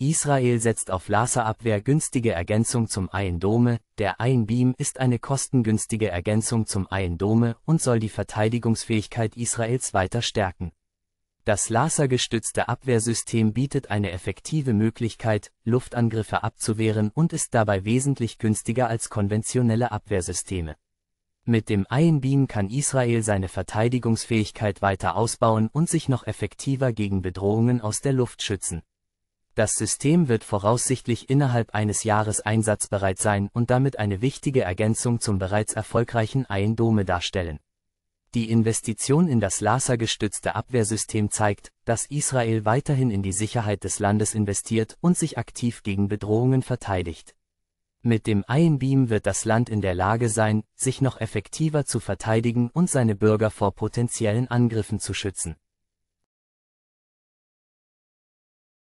Israel setzt auf Laserabwehr günstige Ergänzung zum Iron Dome, der Iron Beam ist eine kostengünstige Ergänzung zum Iron Dome und soll die Verteidigungsfähigkeit Israels weiter stärken. Das lasergestützte Abwehrsystem bietet eine effektive Möglichkeit, Luftangriffe abzuwehren und ist dabei wesentlich günstiger als konventionelle Abwehrsysteme. Mit dem Iron Beam kann Israel seine Verteidigungsfähigkeit weiter ausbauen und sich noch effektiver gegen Bedrohungen aus der Luft schützen. Das System wird voraussichtlich innerhalb eines Jahres einsatzbereit sein und damit eine wichtige Ergänzung zum bereits erfolgreichen Eindome darstellen. Die Investition in das Laser-gestützte Abwehrsystem zeigt, dass Israel weiterhin in die Sicherheit des Landes investiert und sich aktiv gegen Bedrohungen verteidigt. Mit dem Iron Beam wird das Land in der Lage sein, sich noch effektiver zu verteidigen und seine Bürger vor potenziellen Angriffen zu schützen.